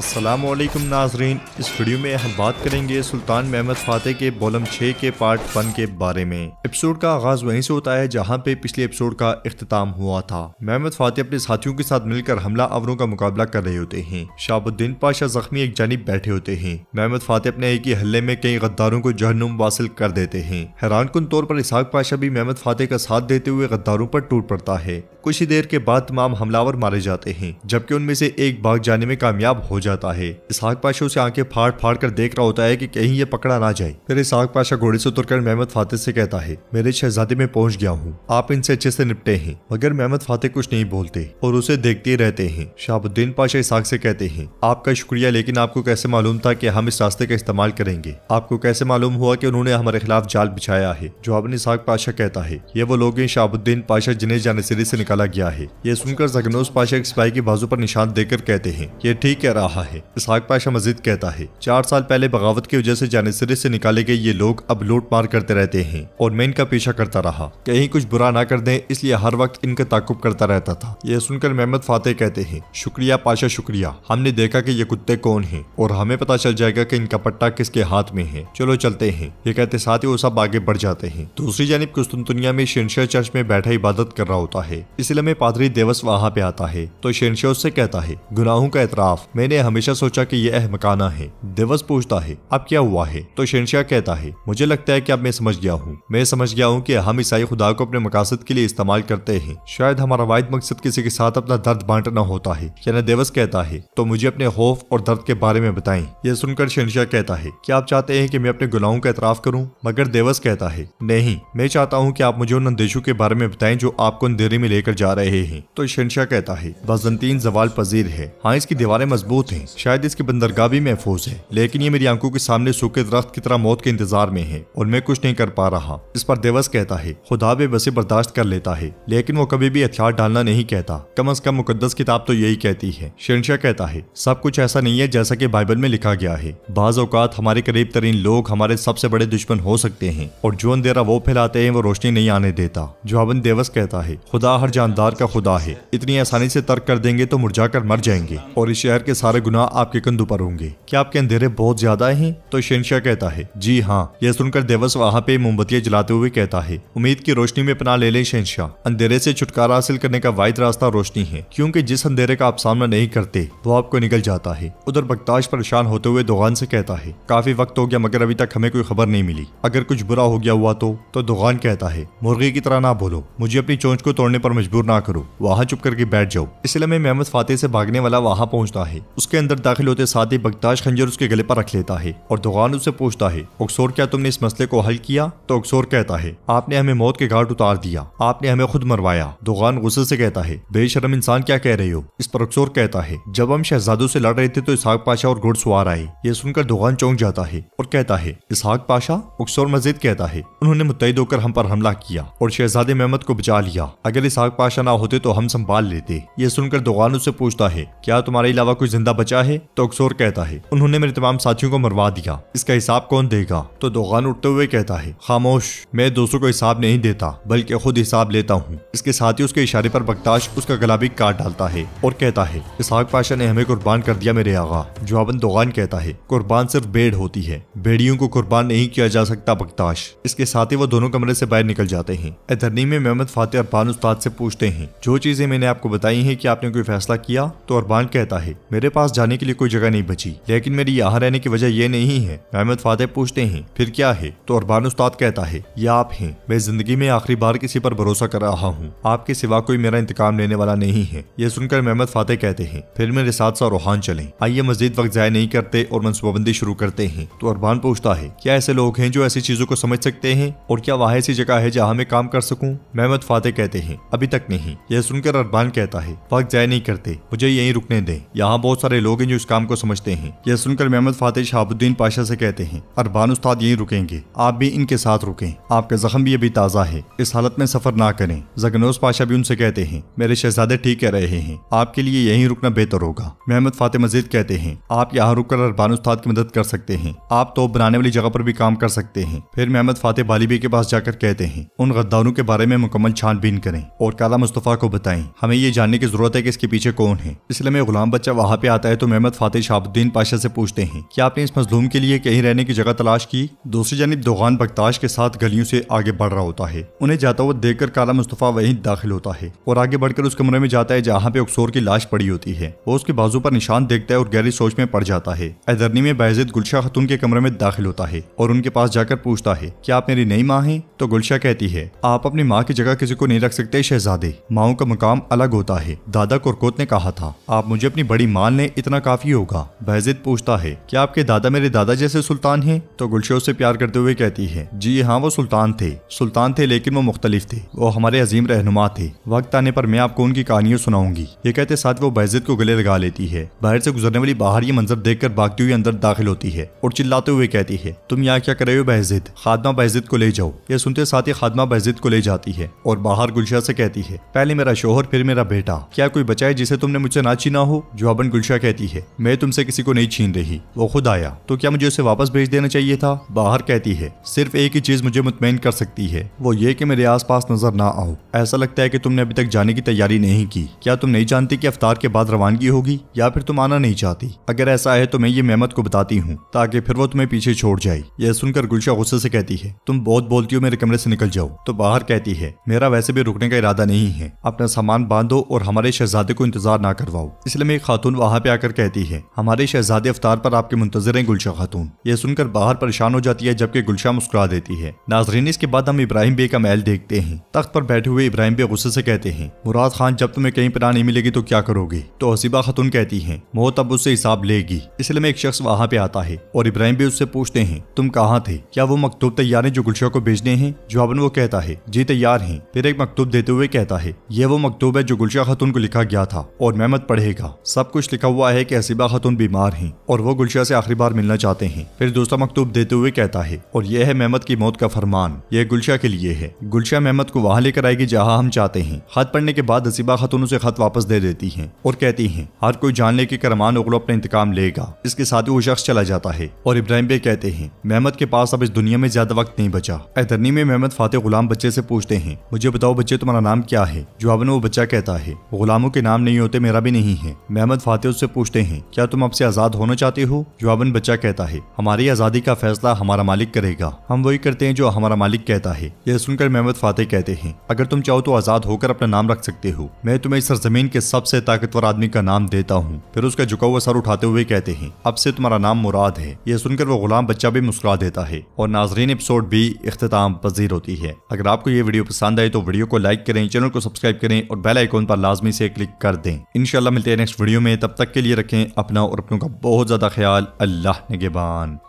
अस्सलाम वालेकुम नाजरीन इस वीडियो में हम बात करेंगे सुल्तान महमद फातेह के बोलम छः के पार्ट वन के बारे में एपिसोड का आगाज वहीं से होता है जहां पे पिछले एपिसोड का अख्ताम हुआ था महमद फातेह अपने साथियों के साथ मिलकर हमला अवरों का मुकाबला कर रहे होते हैं शाबुद्दीन पाशा जख्मी एक जानब बैठे होते हैं महमद फातेह अपने एक ही हल्ले में कई गद्दारों को जहनुम वासिल कर देते हैं हैरान कन तौर पर इसहाक पाशा भी महमद फातेह का साथ देते हुए गद्दारों पर टूट पड़ता है कुछ ही देर के बाद तमाम हमलावर मारे जाते हैं जबकि उनमें से एक भाग जाने में कामयाब हो जाता जाता है इसहाक पाशा उसे आंखें फाड़ फाड़ कर देख रहा होता है कि कहीं ये पकड़ा ना जाए फिर इसहाक पाशा घोड़े से उतरकर मेहमद फातेह से कहता है मेरे शहजादे में पहुंच गया हूँ आप इनसे अच्छे से निपटे हैं मगर मेहमद फातेह कुछ नहीं बोलते और उसे देखते रहते हैं शाहबुद्दीन पाशा इसहाक से कहते हैं आपका शुक्रिया लेकिन आपको कैसे मालूम था की हम इस रास्ते का इस्तेमाल करेंगे आपको कैसे मालूम हुआ की उन्होंने हमारे खिलाफ जाल बिछाया है जो अपने इसहाक पाशा कहता है ये वो लोग हैं शाहबुद्दीन पाशा जिन्हें जानसीरी से निकाला गया है ये सुनकर जगनोज पाशा एक सिपाही के बाजू पर निशान देकर कहते हैं ये ठीक कह रहा रहा है इसहाक पाशा मजीद कहता है चार साल पहले बगावत की वजह से सिरे से निकाले गए ये लोग अब लूट मार करते रहते हैं और मैं इनका पीछा करता रहा कहीं कुछ बुरा ना कर दे इसलिए हर वक्त इनका ताकुब करता रहता था यह सुनकर मेहमद फातेह कहते हैं शुक्रिया पाशा शुक्रिया हमने देखा की ये कुत्ते कौन है और हमें पता चल जाएगा की इनका पट्टा किसके हाथ में है चलो चलते हैं ये कहते साथ ही वो सब आगे बढ़ जाते हैं दूसरी जानब कुस्तुनतुनिया में शेरशाह चर्च में बैठा इबादत कर रहा होता है इसलिए में पादरी देवस वहाँ पे आता है तो शेरशाह उससे कहता है गुनाहों का एतराफ मैंने हमेशा सोचा कि यह अहमकाना है दिवस पूछता है अब क्या हुआ है तो शेरशाह कहता है मुझे लगता है कि अब मैं समझ गया हूँ मैं समझ गया हूँ कि हम ईसाई खुदा को अपने मकासद के लिए इस्तेमाल करते हैं शायद हमारा वायद मकसद किसी के साथ अपना दर्द बांटना होता है यानी देवस कहता है तो मुझे अपने खौफ और दर्द के बारे में बताए यह सुनकर शहनशाह कहता है क्या आप चाहते हैं कि मैं अपने गुनाहों का एतराफ करूँ मगर देवस कहता है नहीं मैं चाहता हूँ कि आप मुझे उन अंदेशों के बारे में बताएं जो आपको अंधेरे में लेकर जा रहे हैं तो शहनशाह कहता है बजंतीन जवाल पजीर है हाँ इसकी दीवारें मजबूत होते हैं शायद इसकी बंदरगाह भी महफूज है लेकिन ये मेरी आंखों के सामने सूखे दरख्त की तरह मौत के इंतजार में है और मैं कुछ नहीं कर पा रहा इस पर देवस कहता है खुदा भी वैसे बर्दाश्त कर लेता है लेकिन वो कभी भी हथियार डालना नहीं कहता कम अज कम मुकदस किताब तो यही कहती है शेरशाह कहता है सब कुछ ऐसा नहीं है जैसा की बाइबल में लिखा गया है बाज अवकात हमारे करीब तरीन लोग हमारे सबसे बड़े दुश्मन हो सकते हैं और जो अंधेरा वो फैलाते हैं वो रोशनी नहीं आने देता जवाबन देवस कहता है खुदा हर जानदार का खुदा है इतनी आसानी से तर्क कर देंगे तो मुरझा कर मर जाएंगे और इस शहर के सारे सारे गुना आपके कंधों पर होंगे क्या आपके अंधेरे बहुत ज्यादा हैं तो शेनशाह कहता है जी हाँ यह सुनकर देवस वहाँ पे मोमबत्तियां जलाते हुए कहता है उम्मीद की रोशनी में पना ले लें शहनशाह अंधेरे से छुटकारा हासिल करने का वायद रास्ता रोशनी है क्योंकि जिस अंधेरे का आप सामना नहीं करते वो आपको निकल जाता है उधर बगताश परेशान होते हुए दोगान से कहता है काफी वक्त हो गया मगर अभी तक हमें कोई खबर नहीं मिली अगर कुछ बुरा हो गया हुआ तो तो दोगान कहता है मुर्गी की तरह ना बोलो मुझे अपनी चोंच को तोड़ने पर मजबूर ना करो वहाँ चुप करके बैठ जाओ इसलिए मैं मेहमद फातेह से भागने वाला वहाँ पहुँचता है उसका उसके अंदर दाखिल होते साथ ही बगताश खंजर उसके गले पर रख लेता है और दुगान उससे पूछता है अक्सोर क्या तुमने इस मसले को हल किया तो अक्सोर कहता है आपने हमें मौत के घाट उतार दिया आपने हमें खुद मरवाया दुगान गुस्से से कहता है बेशरम इंसान क्या कह रहे हो इस पर अक्सोर कहता है जब हम शहजादों से लड़ रहे थे तो इसहाक पाशा और घुड़सवार आए ये सुनकर दुगान चौंक जाता है और कहता है इसहाक पाशा अक्सोर मजीद कहता है उन्होंने मुतहद होकर हम पर हमला किया और शहजादे महमद को बचा लिया अगर इसहाक पाशा ना होते तो हम संभाल लेते ये सुनकर दुगान उससे पूछता है क्या तुम्हारे अलावा कोई जिंदा बचा है तो अक्सोर कहता है उन्होंने मेरे तमाम साथियों को मरवा दिया इसका हिसाब कौन देगा तो दोगान उठते हुए कहता है खामोश मैं दोस्तों को हिसाब नहीं देता बल्कि खुद हिसाब लेता हूँ इसके साथ ही उसके इशारे पर बकताश उसका गला भी काट डालता है और कहता है इसहाक पाशा ने हमें कुर्बान कर दिया मेरे आगा जवाबन दोगान कहता है कुर्बान सिर्फ बेड़ होती है बेड़ियों को कुर्बान नहीं किया जा सकता बकताश इसके साथ ही वो दोनों कमरे से बाहर निकल जाते हैं अधरनी में मोहम्मद फाते अरबान उस्ताद से पूछते हैं जो चीजें मैंने आपको बताई हैं कि आपने कोई फैसला किया तो अरबान कहता है मेरे पास पास जाने के लिए कोई जगह नहीं बची लेकिन मेरी यहाँ रहने की वजह ये नहीं है अहमद फातेह पूछते हैं फिर क्या है तो अरबान उस्ताद कहता है ये आप हैं मैं जिंदगी में आखिरी बार किसी पर भरोसा कर रहा हूँ आपके सिवा कोई मेरा इंतकाम लेने वाला नहीं है यह सुनकर महमद फातेह कहते हैं फिर मेरे साथ सा रूहान चले आइए मजीद वक्त जाया नहीं करते और मनसूबाबंदी शुरू करते हैं तो अरबान पूछता है क्या ऐसे लोग हैं जो ऐसी चीजों को समझ सकते हैं और क्या वहाँ ऐसी जगह है जहाँ मैं काम कर सकूँ महमद फातेह कहते हैं अभी तक नहीं यह सुनकर अरबान कहता है वक्त जया नहीं करते मुझे यही रुकने दें यहाँ बहुत सारे बड़े लोग हैं जो इस काम को समझते हैं यह सुनकर मेहमद फातेह शहाबुद्दीन पाशा से कहते हैं अरबान उस्ताद यही रुकेंगे आप भी इनके साथ रुकें आपका जख्म भी अभी ताज़ा है इस हालत में सफर ना करें जगनोज पाशा भी उनसे कहते हैं मेरे शहजादे ठीक कह रहे हैं आपके लिए यही रुकना बेहतर होगा मेहमद फाते मजीद कहते हैं आप यहाँ रुक कर अरबान उस्ताद की मदद कर सकते हैं आप तो बनाने वाली जगह पर भी काम कर सकते हैं फिर मेहमद फाते बालीबी के पास जाकर कहते हैं उन गद्दारों के बारे में मुकम्मल छानबीन करें और काला मुस्तफ़ा को बताएं हमें ये जानने की जरूरत है कि इसके पीछे कौन है इसलिए मैं गुलाम बच्चा वहाँ पे आता है है तो मेहमद फातह शाहबुद्दीन पाशा से पूछते हैं क्या आपने इस मजलूम के लिए कहीं रहने की जगह तलाश की दूसरी जानब दोगान बख्ताश के साथ गलियों से आगे बढ़ रहा होता है उन्हें जाता हुआ देखकर काला मुस्तफ़ा वहीं दाखिल होता है और आगे बढ़कर उस कमरे में जाता है जहाँ पे अक्सोर की लाश पड़ी होती है वो उसके बाजू पर निशान देखता है और गहरी सोच में पड़ जाता है एदरनी में बहजत गुलशा खतून के कमरे में दाखिल होता है और उनके पास जाकर पूछता है क्या आप मेरी नई माँ है तो गुलशा कहती है आप अपनी माँ की जगह किसी को नहीं रख सकते शहजादे माओ का मुकाम अलग होता है दादा कुरकोत ने कहा था आप मुझे अपनी बड़ी माँ ने इतना काफी होगा बहजिद पूछता है कि आपके दादा मेरे दादा जैसे सुल्तान हैं तो गुलशो से प्यार करते हुए कहती है जी हाँ वो सुल्तान थे सुल्तान थे लेकिन वो मुख्तलिफ थे वो हमारे अजीम रहनुमा थे वक्त आने पर मैं आपको उनकी कहानियों सुनाऊंगी ये कहते साथ वो बहजिद को गले लगा लेती है बाहर से गुजरने वाली बाहर ये मंजर कर भागती हुई अंदर दाखिल होती है और चिल्लाते हुए कहती है तुम यहाँ क्या कर रहे हो बहजिद खादमा बहजिद को ले जाओ ये सुनते साथ ही खादमा बहजिद को ले जाती है और बाहर गुलशा से कहती है पहले मेरा शोहर फिर मेरा बेटा क्या कोई बचाए जिसे तुमने मुझसे ना छीना हो जवाबन गुलशा कहती है मैं तुमसे किसी को नहीं छीन रही वो खुद आया तो क्या मुझे उसे वापस भेज देना चाहिए था बाहर कहती है सिर्फ एक ही चीज मुझे मुतमिन कर सकती है वो ये कि मेरे आसपास नजर ना आओ ऐसा लगता है कि तुमने अभी तक जाने की तैयारी नहीं की क्या तुम नहीं जानती कि अवतार के बाद रवानगी होगी या फिर तुम आना नहीं चाहती अगर ऐसा है तो मैं ये मेहमत को बताती हूँ ताकि फिर वो तुम्हें पीछे छोड़ जाए यह सुनकर गुलशा गुस्से से कहती है तुम बहुत बोलती हो मेरे कमरे से निकल जाओ तो बाहर कहती है मेरा वैसे भी रुकने का इरादा नहीं है अपना सामान बांधो और हमारे शहजादे को इंतजार ना करवाओ इसलिए मैं एक खातून वहाँ पे पे आकर कहती है हमारे शहजादे अवतार पर आपके मुंतजर हैं गुलशा खातून ये सुनकर बाहर परेशान हो जाती है जबकि गुलशा मुस्कुरा देती है नाजरीन इसके बाद हम इब्राहिम बे का महल देखते हैं तख्त पर बैठे हुए इब्राहिम बे गुस्से से कहते हैं मुराद खान जब तुम्हें कहीं पर नहीं मिलेगी तो क्या करोगे तो हसीबा खातून कहती है मौत अब उससे हिसाब लेगी इसलिए एक शख्स वहाँ पे आता है और इब्राहिम बे उससे पूछते हैं तुम कहाँ थे क्या वो मकतूब तैयार है जो गुलशा को भेजने हैं जवाबन वो कहता है जी तैयार है फिर एक मकतूब देते हुए कहता है यह वो मकतूब है जो गुलशा खातून को लिखा गया था और मेहमत पढ़ेगा सब कुछ लिखा हुआ हुआ है कि हसीबा खतून बीमार हैं और वो गुलशा से आखिरी बार मिलना चाहते हैं फिर दूसरा मकतूब देते हुए कहता है और यह है मेहमत की मौत का फरमान यह गुलशा के लिए है गुलशा मेहमत को वहाँ लेकर आएगी जहाँ हम चाहते हैं खत पढ़ने के बाद हसीबा खातून उसे खत वापस दे देती है और कहती है हर कोई जान ले की करमान उगलो अपना इंतकाम लेगा इसके साथ ही वो शख्स चला जाता है और इब्राहिम बे कहते हैं मेहमद के पास अब इस दुनिया में ज्यादा वक्त नहीं बचा एतरनी में मेहमद फाते गुलाम बच्चे से पूछते हैं मुझे बताओ बच्चे तुम्हारा नाम क्या है जवाब में वो बच्चा कहता है गुलामों के नाम नहीं होते मेरा भी नहीं है मेहमद फाते उससे पूछते हैं क्या तुम आपसे आजाद होना चाहते हो जवाबन बच्चा कहता है हमारी आजादी का फैसला हमारा मालिक करेगा हम वही करते हैं जो हमारा मालिक कहता है यह सुनकर मेहमद फातेह कहते हैं अगर तुम चाहो तो आजाद होकर अपना नाम रख सकते हो मैं तुम्हें इस सरजमीन के सबसे ताकतवर आदमी का नाम देता हूँ फिर उसका झुका हुआ सर उठाते हुए कहते हैं अब से तुम्हारा नाम मुराद है यह सुनकर वो गुलाम बच्चा भी मुस्कुरा देता है और नाजरीन एपिसोड भी अख्ताम पजीर होती है अगर आपको ये वीडियो पसंद आए तो वीडियो को लाइक करें चैनल को सब्सक्राइब करें और बेल आइकॉन पर लाजमी से क्लिक कर दें इनशाला मिलते हैं नेक्स्ट वीडियो में तब तक के के लिए रखें अपना और अपनों का बहुत ज़्यादा ख्याल अल्लाह नगेबान